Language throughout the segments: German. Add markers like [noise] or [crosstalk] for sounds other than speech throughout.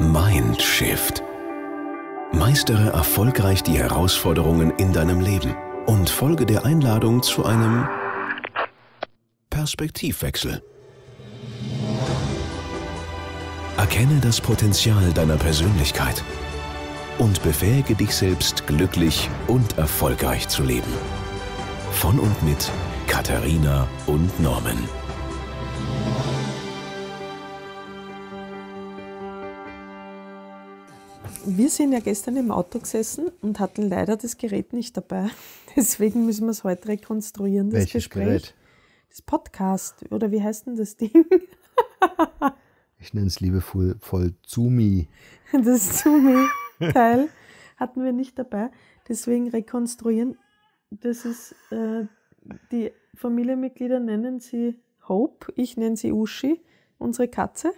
Mindshift. Meistere erfolgreich die Herausforderungen in deinem Leben und folge der Einladung zu einem Perspektivwechsel. Erkenne das Potenzial deiner Persönlichkeit und befähige dich selbst glücklich und erfolgreich zu leben. Von und mit Katharina und Norman. wir sind ja gestern im Auto gesessen und hatten leider das Gerät nicht dabei. [laughs] Deswegen müssen wir es heute rekonstruieren. Das Welches Gespräch. Gerät? Das Podcast. Oder wie heißt denn das Ding? [laughs] ich nenne es liebevoll voll Zumi. Das Zumi-Teil [laughs] hatten wir nicht dabei. Deswegen rekonstruieren. Das ist, äh, die Familienmitglieder nennen sie Hope, ich nenne sie Uschi, unsere Katze.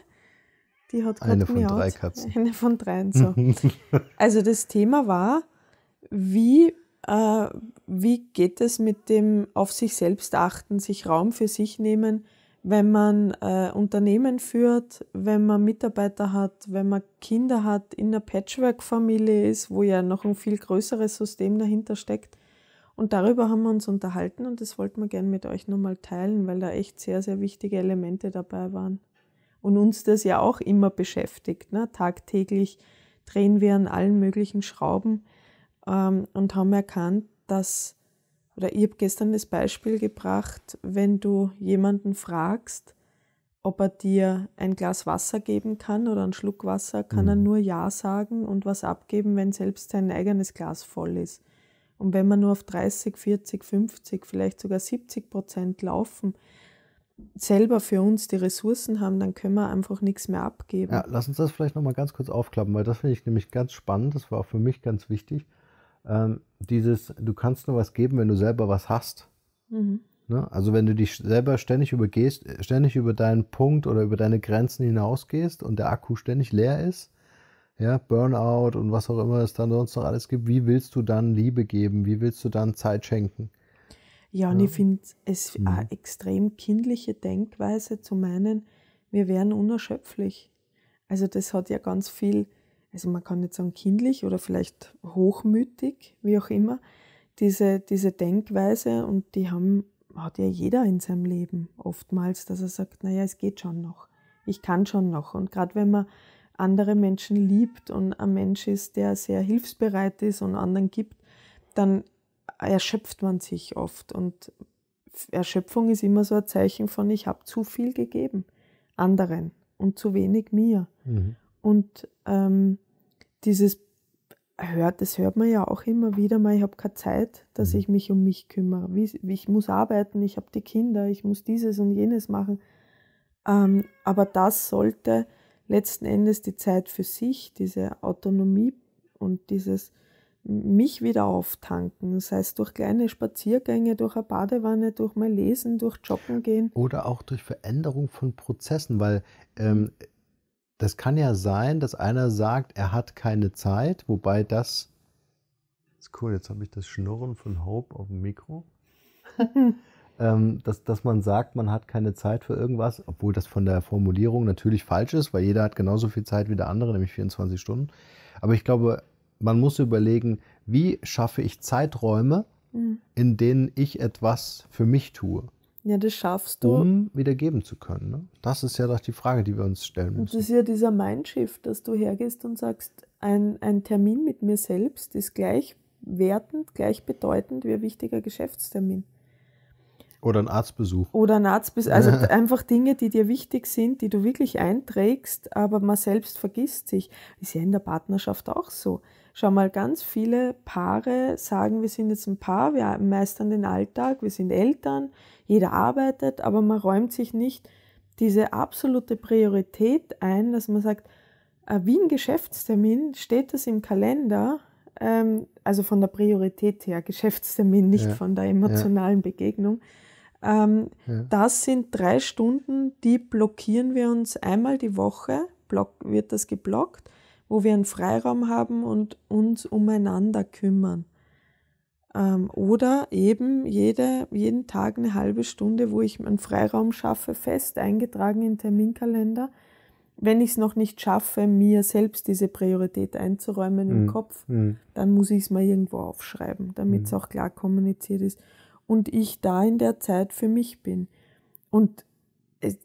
Die hat eine von drei Katzen. [laughs] Eine von dreien so. [laughs] also das Thema war, wie, äh, wie geht es mit dem auf sich selbst achten, sich Raum für sich nehmen, wenn man äh, Unternehmen führt, wenn man Mitarbeiter hat, wenn man Kinder hat, in einer Patchwork-Familie ist, wo ja noch ein viel größeres System dahinter steckt. Und darüber haben wir uns unterhalten und das wollten wir gerne mit euch nochmal teilen, weil da echt sehr, sehr wichtige Elemente dabei waren und uns das ja auch immer beschäftigt. Ne? Tagtäglich drehen wir an allen möglichen Schrauben ähm, und haben erkannt, dass, oder ich habe gestern das Beispiel gebracht, wenn du jemanden fragst, ob er dir ein Glas Wasser geben kann oder einen Schluck Wasser, kann mhm. er nur Ja sagen und was abgeben, wenn selbst sein eigenes Glas voll ist. Und wenn wir nur auf 30, 40, 50, vielleicht sogar 70 Prozent laufen, selber für uns die Ressourcen haben, dann können wir einfach nichts mehr abgeben. Ja, lass uns das vielleicht nochmal ganz kurz aufklappen, weil das finde ich nämlich ganz spannend, das war auch für mich ganz wichtig. Ähm, dieses, du kannst nur was geben, wenn du selber was hast. Mhm. Ne? Also wenn du dich selber ständig übergehst, ständig über deinen Punkt oder über deine Grenzen hinausgehst und der Akku ständig leer ist, ja, Burnout und was auch immer es dann sonst noch alles gibt, wie willst du dann Liebe geben? Wie willst du dann Zeit schenken? Ja, und ja. ich finde es mhm. eine extrem kindliche Denkweise zu meinen, wir wären unerschöpflich. Also das hat ja ganz viel, also man kann nicht sagen kindlich oder vielleicht hochmütig, wie auch immer, diese, diese Denkweise und die haben, hat ja jeder in seinem Leben oftmals, dass er sagt, naja, es geht schon noch, ich kann schon noch. Und gerade wenn man andere Menschen liebt und ein Mensch ist, der sehr hilfsbereit ist und anderen gibt, dann erschöpft man sich oft. Und Erschöpfung ist immer so ein Zeichen von, ich habe zu viel gegeben anderen und zu wenig mir. Mhm. Und ähm, dieses hört, das hört man ja auch immer wieder mal, ich habe keine Zeit, dass mhm. ich mich um mich kümmere. Wie, ich muss arbeiten, ich habe die Kinder, ich muss dieses und jenes machen. Ähm, aber das sollte letzten Endes die Zeit für sich, diese Autonomie und dieses mich wieder auftanken, sei es durch kleine Spaziergänge, durch eine Badewanne, durch mein Lesen, durch Joggen gehen. Oder auch durch Veränderung von Prozessen, weil ähm, das kann ja sein, dass einer sagt, er hat keine Zeit, wobei das ist cool, jetzt habe ich das Schnurren von Hope auf dem Mikro. [laughs] ähm, dass, dass man sagt, man hat keine Zeit für irgendwas, obwohl das von der Formulierung natürlich falsch ist, weil jeder hat genauso viel Zeit wie der andere, nämlich 24 Stunden. Aber ich glaube, man muss überlegen, wie schaffe ich Zeiträume, mhm. in denen ich etwas für mich tue. Ja, das schaffst du. Um wiedergeben zu können. Ne? Das ist ja doch die Frage, die wir uns stellen müssen. Und das ist ja dieser Mindshift, dass du hergehst und sagst, ein, ein Termin mit mir selbst ist gleichwertend, gleichbedeutend wie ein wichtiger Geschäftstermin. Oder ein Arztbesuch. Oder ein Arztbesuch. Also [laughs] einfach Dinge, die dir wichtig sind, die du wirklich einträgst, aber man selbst vergisst sich. Ist ja in der Partnerschaft auch so. Schau mal, ganz viele Paare sagen, wir sind jetzt ein Paar, wir meistern den Alltag, wir sind Eltern, jeder arbeitet, aber man räumt sich nicht diese absolute Priorität ein, dass man sagt, äh, wie ein Geschäftstermin steht das im Kalender, ähm, also von der Priorität her, Geschäftstermin, nicht ja. von der emotionalen ja. Begegnung. Ähm, ja. Das sind drei Stunden, die blockieren wir uns einmal die Woche, block, wird das geblockt wo wir einen Freiraum haben und uns umeinander kümmern. Ähm, oder eben jede, jeden Tag eine halbe Stunde, wo ich einen Freiraum schaffe, fest eingetragen in Terminkalender, wenn ich es noch nicht schaffe, mir selbst diese Priorität einzuräumen mhm. im Kopf, mhm. dann muss ich es mal irgendwo aufschreiben, damit es mhm. auch klar kommuniziert ist und ich da in der Zeit für mich bin. Und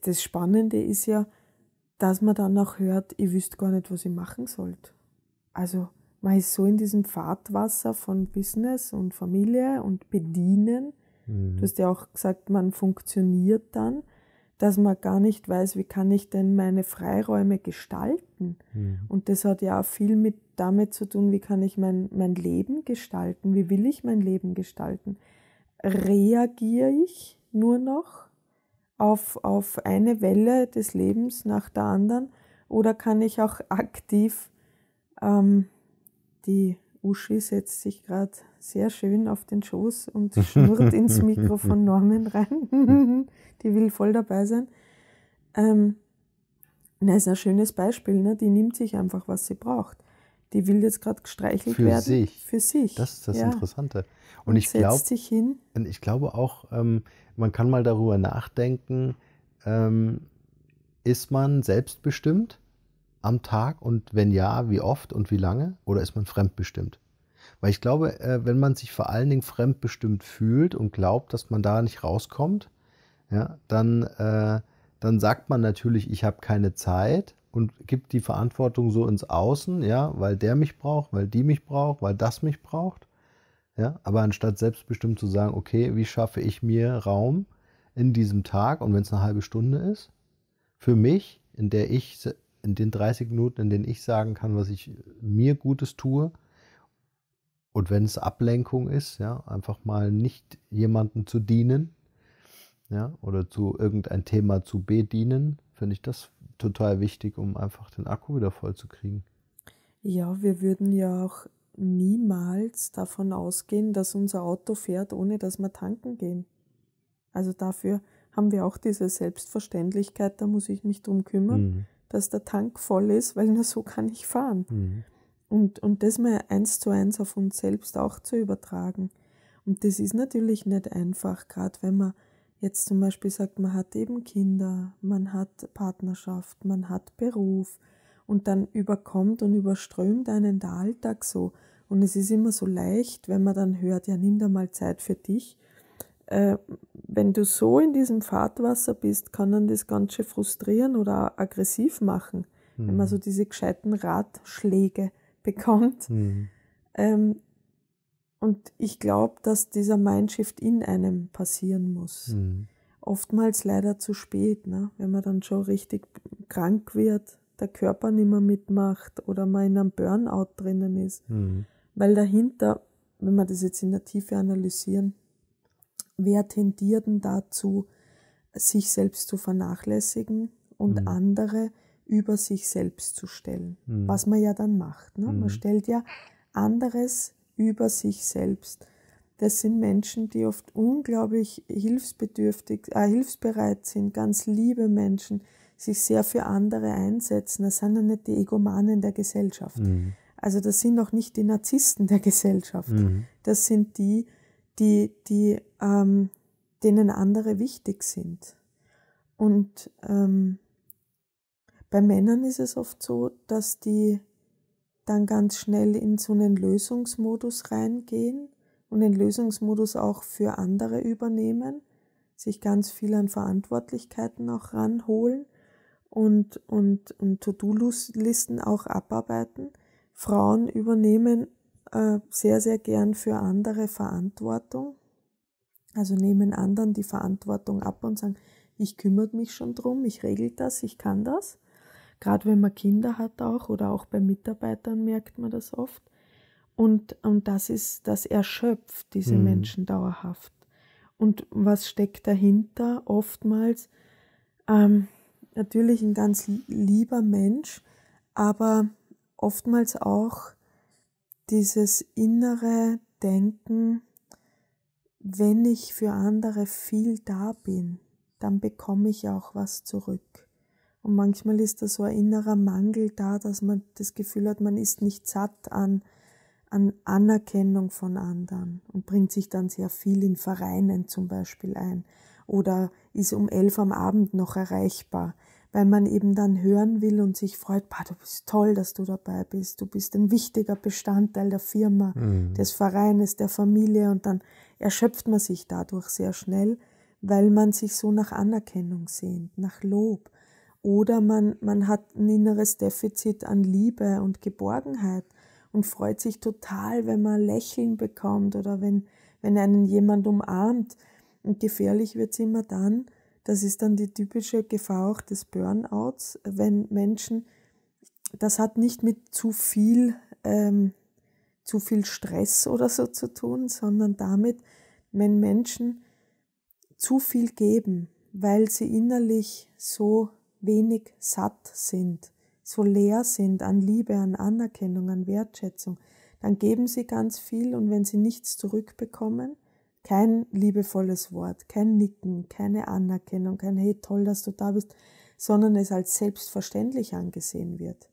das Spannende ist ja, dass man dann auch hört, ich wüsste gar nicht, was ich machen sollte. Also man ist so in diesem Fahrtwasser von Business und Familie und Bedienen. Mhm. Du hast ja auch gesagt, man funktioniert dann, dass man gar nicht weiß, wie kann ich denn meine Freiräume gestalten. Mhm. Und das hat ja auch viel mit damit zu tun, wie kann ich mein, mein Leben gestalten, wie will ich mein Leben gestalten. Reagiere ich nur noch auf, auf eine Welle des Lebens nach der anderen oder kann ich auch aktiv, ähm, die Uschi setzt sich gerade sehr schön auf den Schoß und [laughs] schnurrt ins Mikro von Norman rein, [laughs] die will voll dabei sein. Ähm, na, ist ein schönes Beispiel, ne? die nimmt sich einfach, was sie braucht. Die will jetzt gerade gestreichelt für werden. Sich. Für sich. Das ist das ja. Interessante. Und, und ich glaube. sich hin. ich glaube auch, ähm, man kann mal darüber nachdenken, ähm, ist man selbstbestimmt am Tag und wenn ja, wie oft und wie lange? Oder ist man fremdbestimmt? Weil ich glaube, äh, wenn man sich vor allen Dingen fremdbestimmt fühlt und glaubt, dass man da nicht rauskommt, ja, dann, äh, dann sagt man natürlich, ich habe keine Zeit und gibt die Verantwortung so ins Außen, ja, weil der mich braucht, weil die mich braucht, weil das mich braucht. Ja, aber anstatt selbstbestimmt zu sagen, okay, wie schaffe ich mir Raum in diesem Tag und wenn es eine halbe Stunde ist, für mich, in der ich in den 30 Minuten, in denen ich sagen kann, was ich mir Gutes tue. Und wenn es Ablenkung ist, ja, einfach mal nicht jemanden zu dienen, ja, oder zu irgendein Thema zu bedienen, finde ich das total wichtig, um einfach den Akku wieder voll zu kriegen. Ja, wir würden ja auch niemals davon ausgehen, dass unser Auto fährt, ohne dass wir tanken gehen. Also dafür haben wir auch diese Selbstverständlichkeit, da muss ich mich drum kümmern, mhm. dass der Tank voll ist, weil nur so kann ich fahren. Mhm. Und, und das mal eins zu eins auf uns selbst auch zu übertragen. Und das ist natürlich nicht einfach, gerade wenn man jetzt zum Beispiel sagt, man hat eben Kinder, man hat Partnerschaft, man hat Beruf und dann überkommt und überströmt einen der Alltag so. Und es ist immer so leicht, wenn man dann hört, ja, nimm da mal Zeit für dich. Äh, wenn du so in diesem Fahrtwasser bist, kann man das ganz schön frustrieren oder aggressiv machen, mhm. wenn man mhm. so diese gescheiten Ratschläge [laughs] bekommt. Mhm. Ähm, und ich glaube, dass dieser Mindshift in einem passieren muss. Mhm. Oftmals leider zu spät, ne? wenn man dann schon richtig krank wird, der Körper nicht mehr mitmacht oder man in einem Burnout drinnen ist. Mhm. Weil dahinter, wenn wir das jetzt in der Tiefe analysieren, wer tendiert denn dazu, sich selbst zu vernachlässigen und mhm. andere über sich selbst zu stellen? Mhm. Was man ja dann macht. Ne? Man mhm. stellt ja anderes über sich selbst. Das sind Menschen, die oft unglaublich hilfsbedürftig, äh, hilfsbereit sind, ganz liebe Menschen, sich sehr für andere einsetzen. Das sind ja nicht die Egomanen der Gesellschaft. Mhm. Also das sind auch nicht die Narzissten der Gesellschaft. Mhm. Das sind die, die, die ähm, denen andere wichtig sind. Und ähm, bei Männern ist es oft so, dass die dann ganz schnell in so einen Lösungsmodus reingehen und den Lösungsmodus auch für andere übernehmen, sich ganz viel an Verantwortlichkeiten auch ranholen und, und, und To-Do-Listen auch abarbeiten. Frauen übernehmen äh, sehr, sehr gern für andere Verantwortung, also nehmen anderen die Verantwortung ab und sagen, ich kümmere mich schon drum, ich regel das, ich kann das gerade wenn man Kinder hat auch oder auch bei Mitarbeitern merkt man das oft. Und, und das ist, das erschöpft diese mhm. Menschen dauerhaft. Und was steckt dahinter? Oftmals ähm, natürlich ein ganz lieber Mensch, aber oftmals auch dieses innere Denken, wenn ich für andere viel da bin, dann bekomme ich auch was zurück. Und manchmal ist da so ein innerer Mangel da, dass man das Gefühl hat, man ist nicht satt an, an Anerkennung von anderen und bringt sich dann sehr viel in Vereinen zum Beispiel ein oder ist um elf am Abend noch erreichbar, weil man eben dann hören will und sich freut, du bist toll, dass du dabei bist, du bist ein wichtiger Bestandteil der Firma, mhm. des Vereines, der Familie und dann erschöpft man sich dadurch sehr schnell, weil man sich so nach Anerkennung sehnt, nach Lob. Oder man, man hat ein inneres Defizit an Liebe und Geborgenheit und freut sich total, wenn man Lächeln bekommt oder wenn, wenn einen jemand umarmt. Und gefährlich wird es immer dann, das ist dann die typische Gefahr auch des Burnouts, wenn Menschen, das hat nicht mit zu viel, ähm, zu viel Stress oder so zu tun, sondern damit, wenn Menschen zu viel geben, weil sie innerlich so wenig satt sind, so leer sind an Liebe, an Anerkennung, an Wertschätzung, dann geben sie ganz viel und wenn sie nichts zurückbekommen, kein liebevolles Wort, kein Nicken, keine Anerkennung, kein Hey, toll, dass du da bist, sondern es als selbstverständlich angesehen wird.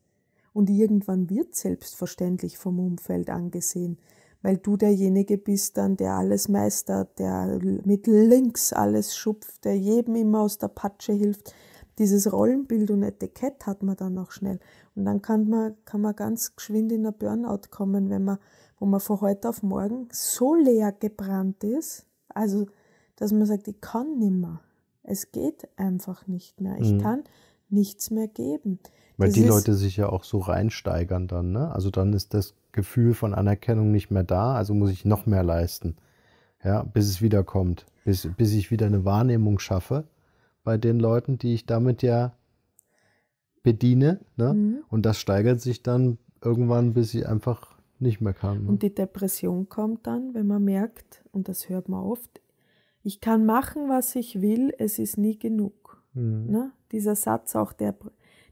Und irgendwann wird selbstverständlich vom Umfeld angesehen, weil du derjenige bist dann, der alles meistert, der mit links alles schupft, der jedem immer aus der Patsche hilft, dieses Rollenbild und Etikett hat man dann auch schnell. Und dann kann man, kann man ganz geschwind in ein Burnout kommen, wenn man, wo man von heute auf morgen so leer gebrannt ist, also dass man sagt, ich kann nimmer. Es geht einfach nicht mehr. Ich mhm. kann nichts mehr geben. Weil das die Leute sich ja auch so reinsteigern dann, ne? Also dann ist das Gefühl von Anerkennung nicht mehr da, also muss ich noch mehr leisten. Ja, bis es wiederkommt, bis, bis ich wieder eine Wahrnehmung schaffe bei den Leuten, die ich damit ja bediene. Ne? Mhm. Und das steigert sich dann irgendwann, bis ich einfach nicht mehr kann. Ne? Und die Depression kommt dann, wenn man merkt, und das hört man oft, ich kann machen, was ich will, es ist nie genug. Mhm. Ne? Dieser Satz auch, der,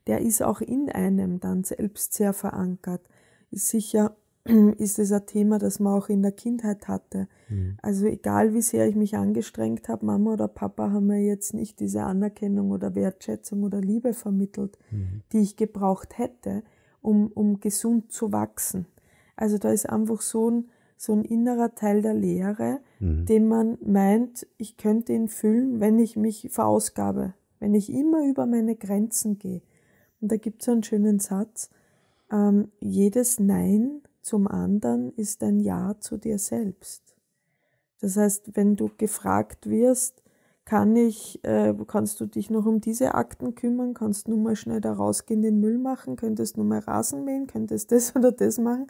der ist auch in einem dann selbst sehr verankert. Ist sicher [clears throat] ist es ein Thema, das man auch in der Kindheit hatte. Mhm. Also egal wie sehr ich mich angestrengt habe, Mama oder Papa haben mir jetzt nicht diese Anerkennung oder Wertschätzung oder Liebe vermittelt, mhm. die ich gebraucht hätte, um, um gesund zu wachsen. Also da ist einfach so ein, so ein innerer Teil der Lehre, mhm. den man meint, ich könnte ihn füllen, wenn ich mich verausgabe, wenn ich immer über meine Grenzen gehe. Und da gibt es so einen schönen Satz, ähm, jedes Nein zum anderen ist ein Ja zu dir selbst. Das heißt, wenn du gefragt wirst, kann ich, äh, kannst du dich noch um diese Akten kümmern, kannst nur mal schnell da rausgehen, den Müll machen, könntest nur mal Rasen mähen, könntest das [laughs] oder das machen,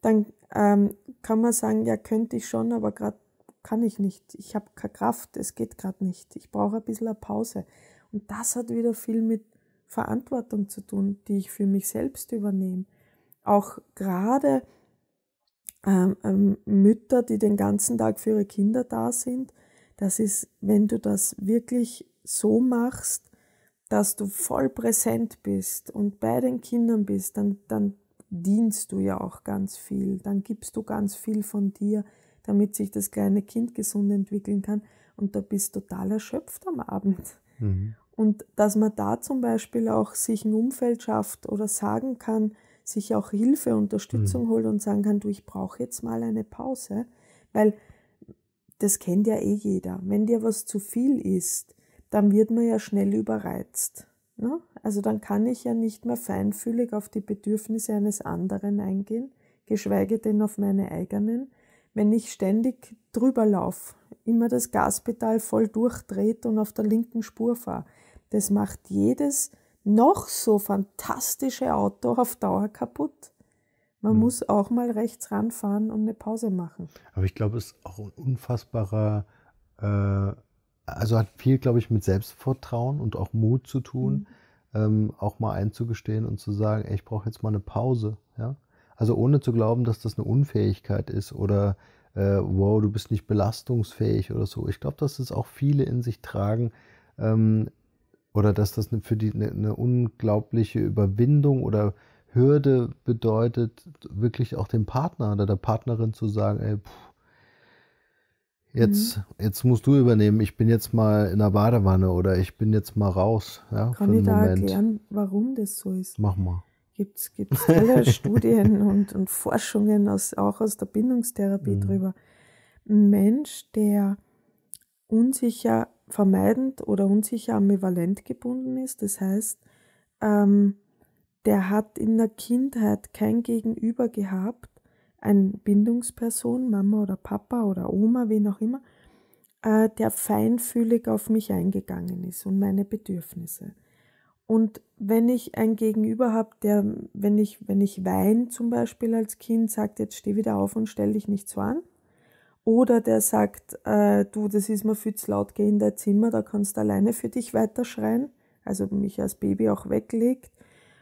dann ähm, kann man sagen, ja, könnte ich schon, aber gerade kann ich nicht. Ich habe keine Kraft, es geht gerade nicht. Ich brauche ein bisschen eine Pause. Und das hat wieder viel mit Verantwortung zu tun, die ich für mich selbst übernehme auch gerade ähm, ähm, Mütter, die den ganzen Tag für ihre Kinder da sind, das ist, wenn du das wirklich so machst, dass du voll präsent bist und bei den Kindern bist, dann, dann dienst du ja auch ganz viel, dann gibst du ganz viel von dir, damit sich das kleine Kind gesund entwickeln kann und da bist du total erschöpft am Abend. Mhm. Und dass man da zum Beispiel auch sich ein Umfeld schafft oder sagen kann, sich auch Hilfe, Unterstützung mhm. holt und sagen kann, du, ich brauche jetzt mal eine Pause, weil das kennt ja eh jeder. Wenn dir was zu viel ist, dann wird man ja schnell überreizt. Ne? Also dann kann ich ja nicht mehr feinfühlig auf die Bedürfnisse eines anderen eingehen, geschweige denn auf meine eigenen, wenn ich ständig drüber laufe, immer das Gaspedal voll durchdreht und auf der linken Spur fahre. Das macht jedes noch so fantastische Auto auf Dauer kaputt. Man hm. muss auch mal rechts ranfahren und eine Pause machen. Aber ich glaube, es ist auch ein unfassbarer, äh, also hat viel, glaube ich, mit Selbstvertrauen und auch Mut zu tun, hm. ähm, auch mal einzugestehen und zu sagen, ey, ich brauche jetzt mal eine Pause. Ja? Also ohne zu glauben, dass das eine Unfähigkeit ist oder äh, wow, du bist nicht belastungsfähig oder so. Ich glaube, dass es auch viele in sich tragen, ähm, oder dass das ne, für die eine, eine, unglaubliche Überwindung oder Hürde bedeutet, wirklich auch dem Partner oder der Partnerin zu sagen, ey, pff, jetzt, mhm. jetzt musst du übernehmen, ich bin jetzt mal in der Badewanne oder ich bin jetzt mal raus. Ja, Kann ich da Moment. erklären, warum das so ist? Mach mal. Gibt es tolle [laughs] Studien und, und Forschungen aus, auch aus der Bindungstherapie mhm. drüber. Ein Mensch, der unsicher vermeidend oder unsicher ambivalent gebunden ist. Das heißt, ähm, der hat in der Kindheit kein Gegenüber gehabt, eine Bindungsperson, Mama oder Papa oder Oma, wen auch immer, äh, der feinfühlig auf mich eingegangen ist und meine Bedürfnisse. Und wenn ich ein Gegenüber habe, der, wenn ich, wenn ich wein zum Beispiel als Kind, sagt, jetzt steh wieder auf und stell dich nicht so an, oder der sagt, äh, du, das ist mir viel zu laut, geh in dein Zimmer, da kannst du alleine für dich weiterschreien. Also mich als Baby auch weglegt.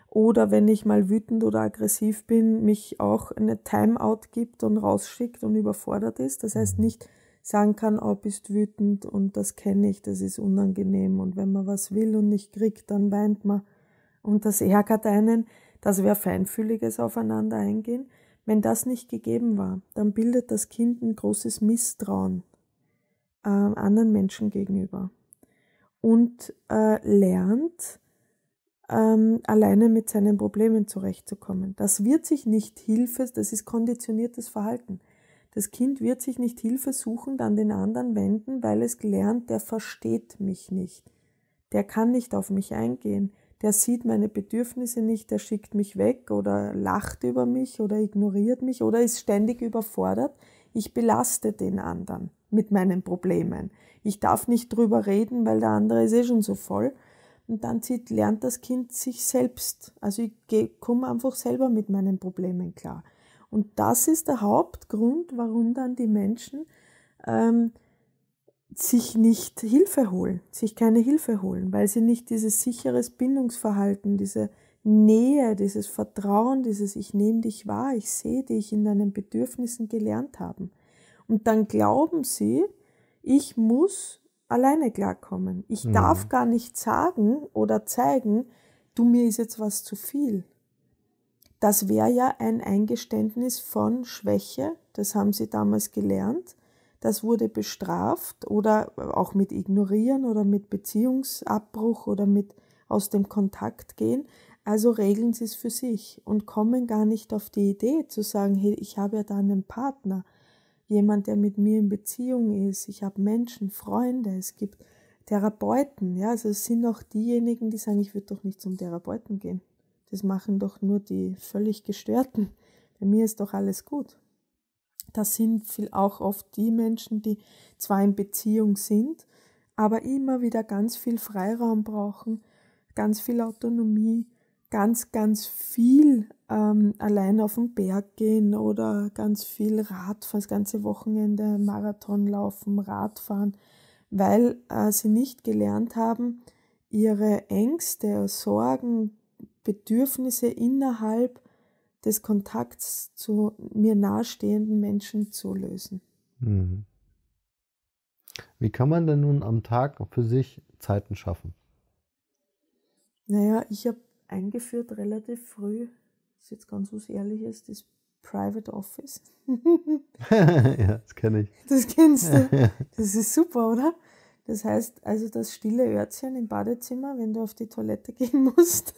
Oder wenn ich mal wütend oder aggressiv bin, mich auch eine Timeout gibt und rausschickt und überfordert ist. Das heißt mhm. nicht sagen kann, oh, bist wütend und das kenne ich, das ist unangenehm. Und wenn man was will und nicht kriegt, dann weint man. Und das ärgert einen, das wäre feinfühliges Aufeinander eingehen. Wenn das nicht gegeben war, dann bildet das Kind ein großes Misstrauen äh, anderen Menschen gegenüber und äh, lernt, ähm, alleine mit seinen Problemen zurechtzukommen. Das wird sich nicht Hilfe, das ist konditioniertes Verhalten. Das Kind wird sich nicht Hilfe suchen, dann den anderen wenden, weil es gelernt, der versteht mich nicht. Der kann nicht auf mich eingehen der sieht meine Bedürfnisse nicht, der schickt mich weg oder lacht über mich oder ignoriert mich oder ist ständig überfordert. Ich belaste den anderen mit meinen Problemen. Ich darf nicht drüber reden, weil der andere ist eh schon so voll. Und dann zieht, lernt das Kind sich selbst. Also ich komme einfach selber mit meinen Problemen klar. Und das ist der Hauptgrund, warum dann die Menschen ähm, sich nicht Hilfe holen, sich keine Hilfe holen, weil sie nicht dieses sicheres Bindungsverhalten, diese Nähe, dieses Vertrauen, dieses Ich nehme dich wahr, ich sehe dich in deinen Bedürfnissen gelernt haben. Und dann glauben sie, ich muss alleine klarkommen. Ich mhm. darf gar nicht sagen oder zeigen, du mir ist jetzt was zu viel. Das wäre ja ein Eingeständnis von Schwäche, das haben sie damals gelernt, das wurde bestraft oder auch mit Ignorieren oder mit Beziehungsabbruch oder mit aus dem Kontakt gehen. Also regeln sie es für sich und kommen gar nicht auf die Idee zu sagen, hey, ich habe ja da einen Partner, jemand, der mit mir in Beziehung ist, ich habe Menschen, Freunde, es gibt Therapeuten, ja, also es sind auch diejenigen, die sagen, ich würde doch nicht zum Therapeuten gehen. Das machen doch nur die völlig gestörten. Bei mir ist doch alles gut. Das sind auch oft die Menschen, die zwar in Beziehung sind, aber immer wieder ganz viel Freiraum brauchen, ganz viel Autonomie, ganz, ganz viel ähm, allein auf den Berg gehen oder ganz viel Radfahren, das ganze Wochenende Marathon laufen, Radfahren, weil äh, sie nicht gelernt haben, ihre Ängste, Sorgen, Bedürfnisse innerhalb des Kontakts zu mir nahestehenden Menschen zu lösen. Mhm. Wie kann man denn nun am Tag für sich Zeiten schaffen? Naja, ich habe eingeführt relativ früh, das ist jetzt ganz was Ehrliches, das Private Office. [laughs] [laughs] ja, das kenne ich. Das kennst du. [laughs] Das ist super, oder? Das heißt also das stille Örtchen im Badezimmer, wenn du auf die Toilette gehen musst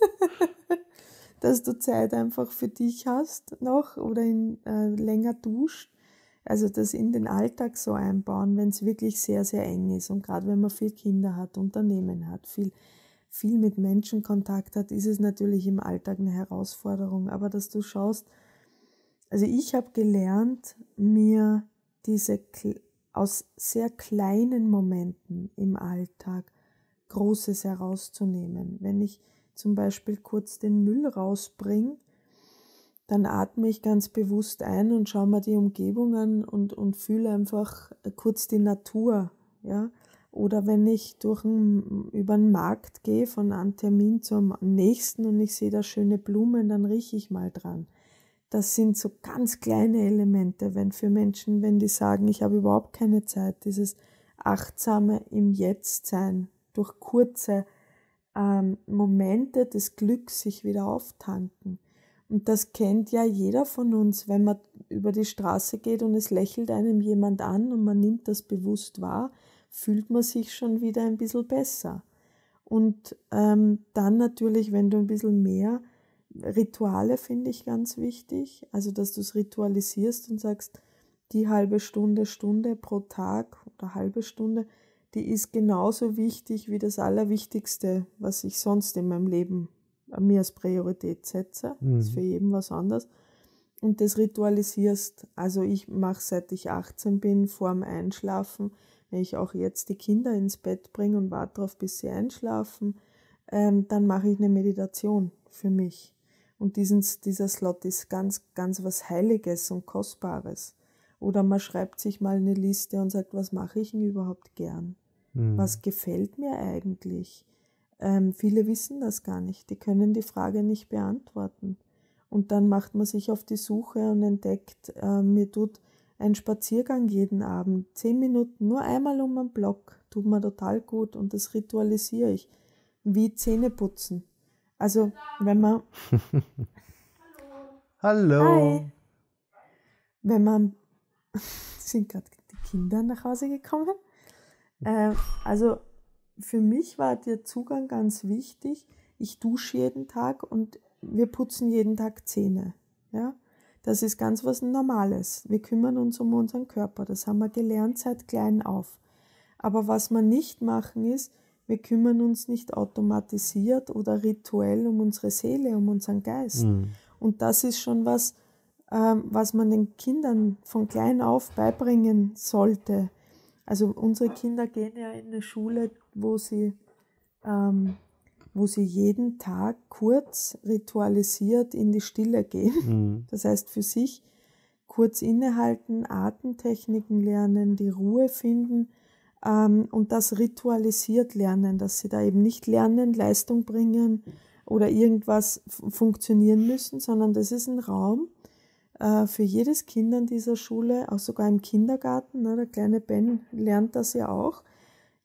dass du Zeit einfach für dich hast noch oder in, äh, länger duscht. Also das in den Alltag so einbauen, wenn es wirklich sehr, sehr eng ist. Und gerade wenn man viel Kinder hat, Unternehmen hat, viel, viel mit Menschen Kontakt hat, ist es natürlich im Alltag eine Herausforderung. Aber dass du schaust, also ich habe gelernt, mir diese aus sehr kleinen Momenten im Alltag Großes herauszunehmen. Wenn ich zum Beispiel kurz den Müll rausbringe, dann atme ich ganz bewusst ein und schaue mir die Umgebung an und, und fühle einfach äh, kurz die Natur. Ja? Oder wenn ich durch ein, über den Markt gehe, von einem Termin zum nächsten und ich sehe da schöne Blumen, dann rieche ich mal dran. Das sind so ganz kleine Elemente, wenn für Menschen, wenn die sagen, ich habe überhaupt keine Zeit, dieses achtsame im Jetzt sein durch kurze ähm, Momente des Glücks sich wieder auftanken. Und das kennt ja jeder von uns, wenn man über die Straße geht und es lächelt einem jemand an und man nimmt das bewusst wahr, fühlt man sich schon wieder ein bisschen besser. Und ähm, dann natürlich, wenn du ein bisschen mehr Rituale finde ich ganz wichtig, also dass du es ritualisierst und sagst, die halbe Stunde, Stunde pro Tag oder halbe Stunde, die ist genauso wichtig wie das Allerwichtigste, was ich sonst in meinem Leben äh, mir als Priorität setze. Mhm. Ist für jeden was anderes. Und das ritualisierst. Also ich mache seit ich 18 bin, vorm Einschlafen, wenn ich auch jetzt die Kinder ins Bett bringe und warte darauf, bis sie einschlafen, ähm, dann mache ich eine Meditation für mich. Und diesen, dieser Slot ist ganz, ganz was Heiliges und Kostbares. Oder man schreibt sich mal eine Liste und sagt, was mache ich denn überhaupt gern? Mhm. Was hm. gefällt mir eigentlich? Ähm, viele wissen das gar nicht. Die können die Frage nicht beantworten. Und dann macht man sich auf die Suche und entdeckt, äh, mir tut ein Spaziergang jeden Abend, zehn Minuten, nur einmal um einen Block, tut mir total gut und das ritualisiere ich. Wie Zähne putzen. Also, wenn man. [laughs] Hallo! Hi. Wenn man. [laughs] sind gerade die Kinder nach Hause gekommen? Äh, also für mich war der Zugang ganz wichtig. Ich dusche jeden Tag und wir putzen jeden Tag Zähne. Ja? Das ist ganz was Normales. Wir kümmern uns um unseren Körper. Das haben wir gelernt seit klein auf. Aber was wir nicht machen ist, wir kümmern uns nicht automatisiert oder rituell um unsere Seele, um unseren Geist. Mhm. Und das ist schon was, ähm, was man den Kindern von klein auf beibringen sollte. Also unsere Kinder gehen ja in eine Schule, wo sie, ähm, wo sie jeden Tag kurz ritualisiert in die Stille gehen. Mhm. Das heißt für sich kurz innehalten, Atemtechniken lernen, die Ruhe finden ähm, und das ritualisiert lernen, dass sie da eben nicht lernen, Leistung bringen oder irgendwas funktionieren müssen, sondern das ist ein Raum, äh, für jedes Kind an dieser Schule, auch sogar im Kindergarten. Ne, der kleine Ben lernt das ja auch,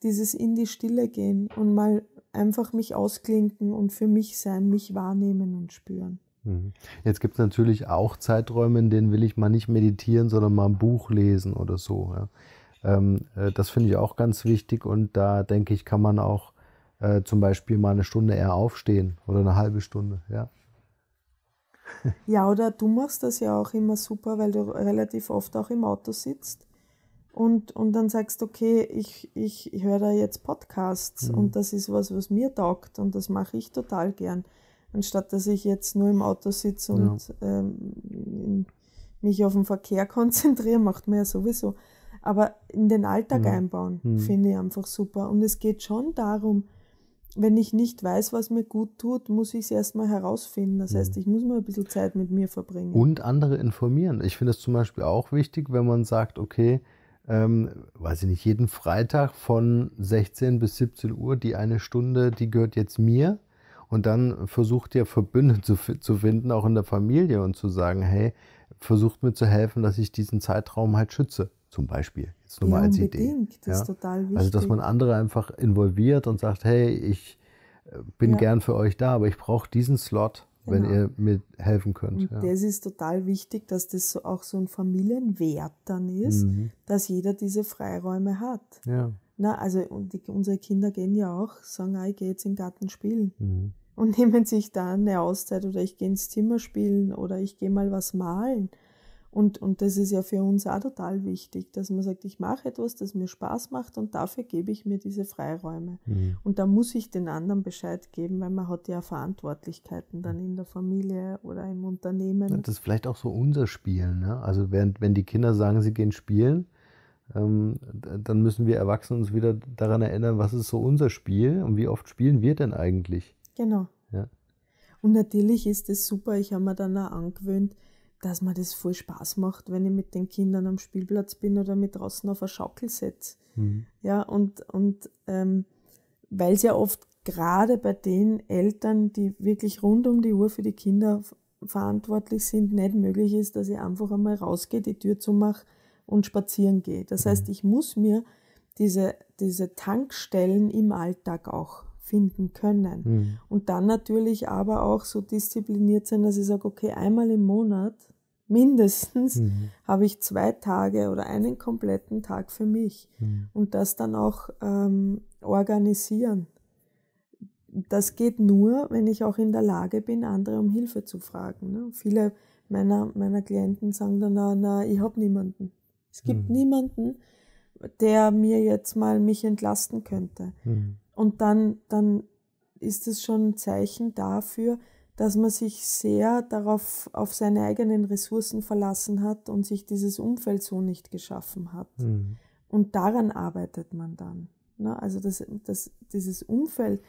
dieses in die Stille gehen und mal einfach mich ausklinken und für mich sein, mich wahrnehmen und spüren. Mhm. Jetzt gibt es natürlich auch Zeiträume, in denen will ich mal nicht meditieren, sondern mal ein Buch lesen oder so. Ja. Ähm, äh, das finde ich auch ganz wichtig und da denke ich, kann man auch äh, zum Beispiel mal eine Stunde eher aufstehen oder eine halbe Stunde. Ja. [laughs] Ja, oder du machst das ja auch immer super, weil du relativ oft auch im Auto sitzt und, und dann sagst, okay, ich, ich höre da jetzt Podcasts mhm. und das ist was, was mir taugt und das mache ich total gern. Anstatt dass ich jetzt nur im Auto sitze und ja. ähm, mich auf den Verkehr [laughs] konzentriere, macht man ja sowieso. Aber in den Alltag mhm. einbauen, mhm. finde ich einfach super. Und es geht schon darum, wenn ich nicht weiß, was mir gut tut, muss ich es erstmal herausfinden. Das heißt, mhm. ich muss mal ein bisschen Zeit mit mir verbringen. Und andere informieren. Ich finde es zum Beispiel auch wichtig, wenn man sagt, okay, ähm, weiß ich nicht, jeden Freitag von 16 bis 17 Uhr, die eine Stunde, die gehört jetzt mir. Und dann versucht ihr Verbünde zu, zu finden, auch in der Familie und zu sagen, hey, versucht mir zu helfen, dass ich diesen Zeitraum halt schütze zum Beispiel. Jetzt nur ja, mal als unbedingt. Idee. Das ja? ist total wichtig. Also, dass man andere einfach involviert und sagt, hey, ich äh, bin ja. gern für euch da, aber ich brauche diesen Slot, genau. wenn ihr mir helfen könnt. Und Das ist total wichtig, dass das so auch so ein Familienwert dann ist, mhm. dass jeder diese Freiräume hat. Ja. Na, also und die, unsere Kinder gehen ja auch, sagen, ah, ich gehe jetzt im Garten spielen. Mhm. Und [laughs] nehmen sich da eine Auszeit oder ich gehe ins Zimmer spielen oder ich gehe mal was malen. Und, und das ist ja für uns auch total wichtig, dass man sagt, ich mache etwas, das mir Spaß macht und dafür gebe ich mir diese Freiräume. Mhm. Und da muss ich den anderen Bescheid geben, weil man hat ja Verantwortlichkeiten dann in der Familie oder im Unternehmen. das ist vielleicht auch so unser Spielen. Ne? Also während, wenn die Kinder sagen, sie gehen spielen, ähm, dann müssen wir Erwachsenen uns wieder daran erinnern, was ist so unser Spiel und wie oft spielen wir denn eigentlich? Genau. Ja. Und natürlich ist es super, ich habe mir dann auch angewöhnt, dass mir das voll Spaß macht, wenn ich mit den Kindern am Spielplatz bin oder mit draußen auf der Schaukel sitze. Mhm. Ja, und, und ähm, weil es ja oft gerade bei den Eltern, die wirklich rund um die Uhr für die Kinder verantwortlich sind, nicht möglich ist, dass ich einfach einmal rausgehe, die Tür zumache und spazieren gehe. Das heißt, mhm. ich muss mir diese, diese Tankstellen im Alltag auch finden können. Mhm. Und dann natürlich aber auch so diszipliniert sein, dass ich sage, okay, einmal im Monat mindestens mhm. habe ich zwei Tage oder einen kompletten Tag für mich mhm. und das dann auch ähm, organisieren. Das geht nur, wenn ich auch in der Lage bin, andere um Hilfe zu fragen. Ne? Viele meiner, meiner Klienten sagen dann, na, na ich habe niemanden. Es gibt mhm. niemanden, der mir jetzt mal mich entlasten könnte. Mhm. Und dann, dann ist es schon ein Zeichen dafür, dass man sich sehr darauf, auf seine eigenen Ressourcen verlassen hat und sich dieses Umfeld so nicht geschaffen hat. Mhm. Und daran arbeitet man dann. Ne? Also das, das, dieses Umfeld,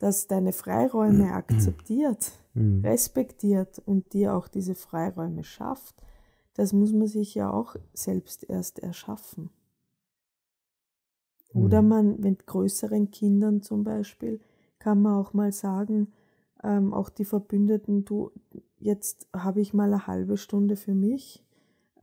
das deine Freiräume mhm. [clears throat] akzeptiert, mhm. respektiert und dir auch diese Freiräume schafft, das muss man sich ja auch selbst erst erschaffen. Oder mhm. man, mit größeren Kindern zum Beispiel, kann man auch mal sagen, ähm, auch die Verbündeten, du, jetzt habe ich mal eine halbe Stunde für mich.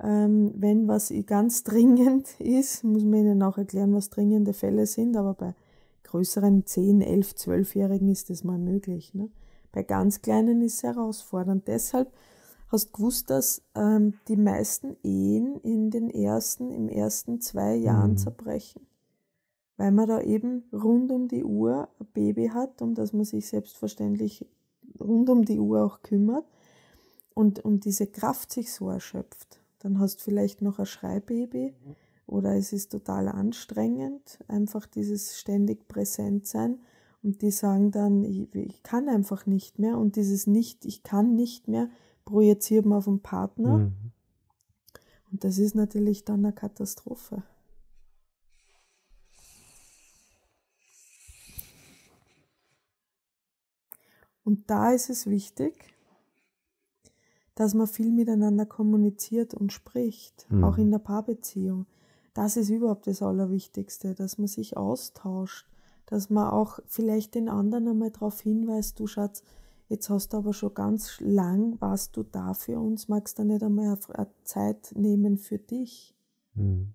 Ähm, wenn was ganz [laughs] dringend ist, muss man ihnen auch erklären, was dringende Fälle sind, aber bei größeren 10, 11, 12-Jährigen ist das mal möglich. Ne? Bei ganz Kleinen ist es herausfordernd. Deshalb hast du gewusst, dass ähm, die meisten Ehen in den ersten, im ersten zwei Jahren mhm. zerbrechen weil man da eben rund um die Uhr ein Baby hat, um das man sich selbstverständlich rund um die Uhr auch kümmert und, und diese Kraft sich so erschöpft. Dann hast du vielleicht noch ein Schreibaby mhm. oder es ist total anstrengend, einfach dieses ständig Präsentsein. Und die sagen dann, ich, ich kann einfach nicht mehr. Und dieses Nicht, ich kann nicht mehr, projiziert man auf den Partner. Mhm. Und das ist natürlich dann eine Katastrophe. Und da ist es wichtig, dass man viel miteinander kommuniziert und spricht, mhm. auch in der Paarbeziehung. Das ist überhaupt das Allerwichtigste, dass man sich austauscht, dass man auch vielleicht den anderen einmal darauf hinweist, du Schatz, jetzt hast du aber schon ganz lang, was du da für uns, magst du nicht einmal äh, Zeit nehmen für dich. Mhm.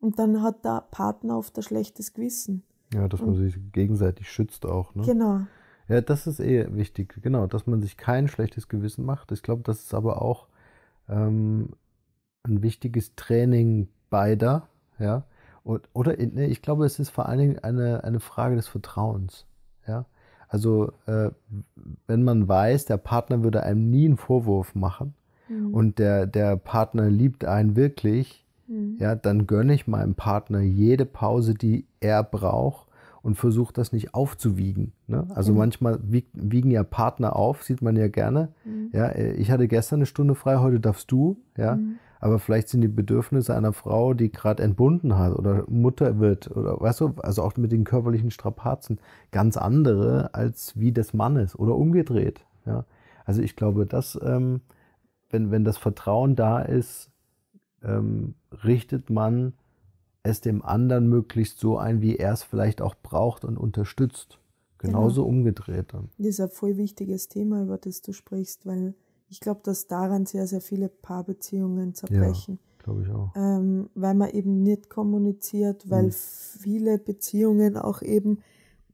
Und dann hat der Partner oft ein schlechtes Gewissen. Ja, dass man und, sich gegenseitig schützt auch. Ne? Genau. Ja, das ist eh wichtig, genau, dass man sich kein schlechtes Gewissen macht. Ich glaube, das ist aber auch ähm, ein wichtiges Training beider, ja. Und, oder nee, ich glaube, es ist vor allen Dingen eine, eine Frage des Vertrauens, ja. Also äh, wenn man weiß, der Partner würde einem nie einen Vorwurf machen mhm. und der, der Partner liebt einen wirklich, mhm. ja, dann gönne ich meinem Partner jede Pause, die er braucht und versucht das nicht aufzuwiegen. Ne? Also mhm. manchmal wiegt, wiegen ja Partner auf, sieht man ja gerne. Mhm. Ja, äh, ich hatte gestern eine Stunde frei, heute darfst du. Ja, mhm. aber vielleicht sind die Bedürfnisse einer Frau, die gerade entbunden hat oder Mutter wird oder weißt du, also auch mit den körperlichen Strapazen ganz andere als wie des Mannes oder umgedreht. Ja, also ich glaube, dass ähm, wenn wenn das Vertrauen da ist, ähm, richtet man es dem anderen möglichst so ein, wie er es vielleicht auch braucht und unterstützt. Genau. Genauso genau. umgedreht dann. Das ist ein voll wichtiges Thema, über das du sprichst, weil ich glaube, dass daran sehr, sehr viele Paarbeziehungen zerbrechen. Ja, glaube ich auch. Ähm, weil man eben nicht kommuniziert, weil mhm. viele Beziehungen auch eben,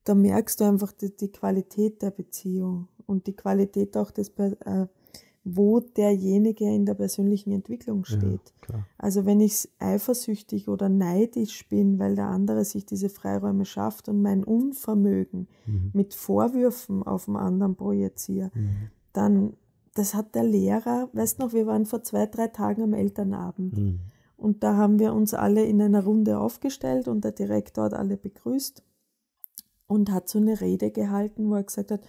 da merkst du einfach die, die, Qualität der Beziehung und die Qualität auch des äh, wo derjenige in der persönlichen Entwicklung steht. Ja, also wenn ich eifersüchtig oder neidisch bin, weil der andere sich diese Freiräume schafft und mein Unvermögen mhm. mit Vorwürfen auf den anderen projiziere, mhm. dann, das hat der Lehrer, weißt noch, wir waren vor zwei, drei Tagen am Elternabend. Mhm. Und da haben wir uns alle in einer Runde aufgestellt und der Direktor hat alle begrüßt und hat so eine Rede gehalten, wo er gesagt hat,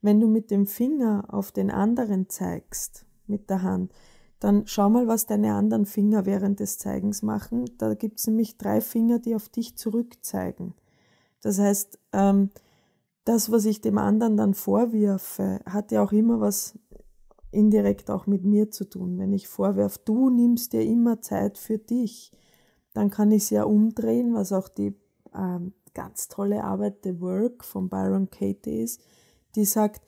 wenn du mit dem Finger auf den anderen zeigst, mit der Hand, dann schau mal, was deine anderen Finger während des Zeigens machen. Da gibt es nämlich drei Finger, die auf dich zurückzeigen. Das heißt, ähm, das, was ich dem anderen dann vorwerfe, hat ja auch immer was indirekt auch mit mir zu tun. Wenn ich vorwerfe, du nimmst dir immer Zeit für dich, dann kann ich es ja umdrehen, was auch die ähm, ganz tolle Arbeit The Work von Byron Katie ist die sagt,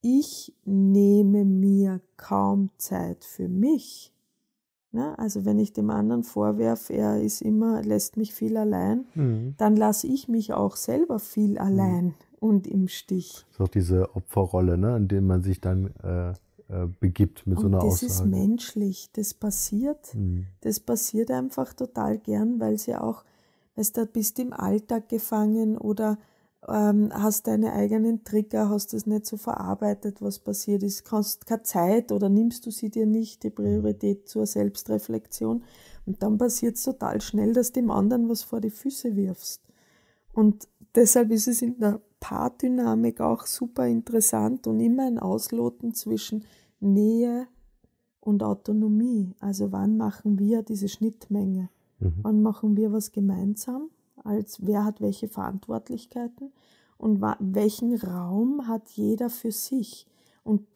ich nehme mir kaum Zeit für mich. Ja, ne? also wenn ich dem anderen vorwerfe, er ist immer, lässt mich viel allein, mhm. dann lasse ich mich auch selber viel mhm. allein mhm. und im Stich. Das ist auch diese Opferrolle, ne, in der man sich dann äh, äh, begibt mit und so einer das Aussage. Das ist menschlich, das passiert. Mhm. Das passiert einfach total gern, weil sie auch, weißt du, bist im Alltag gefangen oder ähm, hast deine eigenen Trigger, hast das nicht so verarbeitet, was passiert ist, kannst keine Zeit oder nimmst du sie dir nicht, die Priorität zur Selbstreflexion. Und dann passiert es total schnell, dass dem anderen was vor die Füße wirfst. Und deshalb ist es in der Paardynamik auch super interessant und immer ein Ausloten zwischen Nähe und Autonomie. Also wann machen wir diese Schnittmenge? Mhm. Wann machen wir was gemeinsam? als wer hat welche Verantwortlichkeiten und welchen Raum hat jeder für sich. Und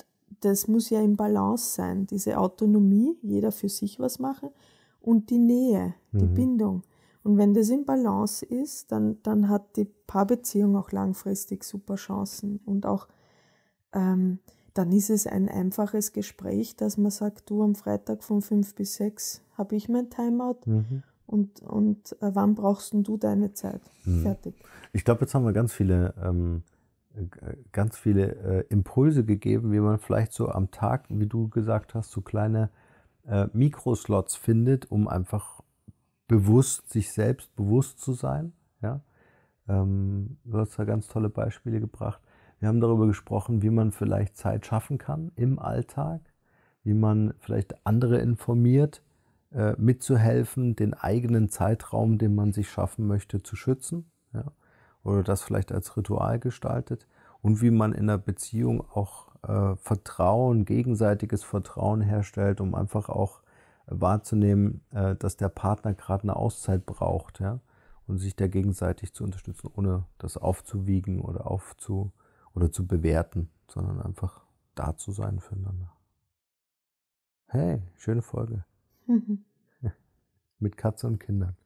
das muss ja im Balance sein, diese Autonomie, jeder für sich was machen und die Nähe, die mhm. Bindung. Und wenn das im Balance ist, dann, dann hat die Paarbeziehung auch langfristig super Chancen. Und auch ähm, dann ist es ein einfaches Gespräch, dass man sagt, du am Freitag von fünf bis sechs habe ich mein Timeout mhm und, und äh, wann brauchst du deine Zeit? Mhm. Fertig. Ich glaube, jetzt haben wir ganz viele, ähm, äh, ganz viele äh, Impulse gegeben, wie man vielleicht so am Tag, wie du gesagt hast, so kleine äh, Mikroslots findet, um einfach bewusst, sich selbst bewusst zu sein. Ja? Ähm, du hast da ganz tolle Beispiele gebracht. Wir haben darüber gesprochen, wie man vielleicht Zeit schaffen kann im Alltag, wie man vielleicht andere informiert, äh, mitzuhelfen, den eigenen Zeitraum, den man sich schaffen möchte, zu schützen. Ja? Oder das vielleicht als Ritual gestaltet. Und wie man in einer Beziehung auch äh, Vertrauen, gegenseitiges Vertrauen herstellt, um einfach auch wahrzunehmen, äh, dass der Partner gerade eine Auszeit braucht. Ja? Und sich da gegenseitig zu unterstützen, ohne das aufzuwiegen oder aufzu oder zu bewerten, sondern einfach da zu sein füreinander. Hey, schöne Folge. Mhm. Mit Katze und Kindern.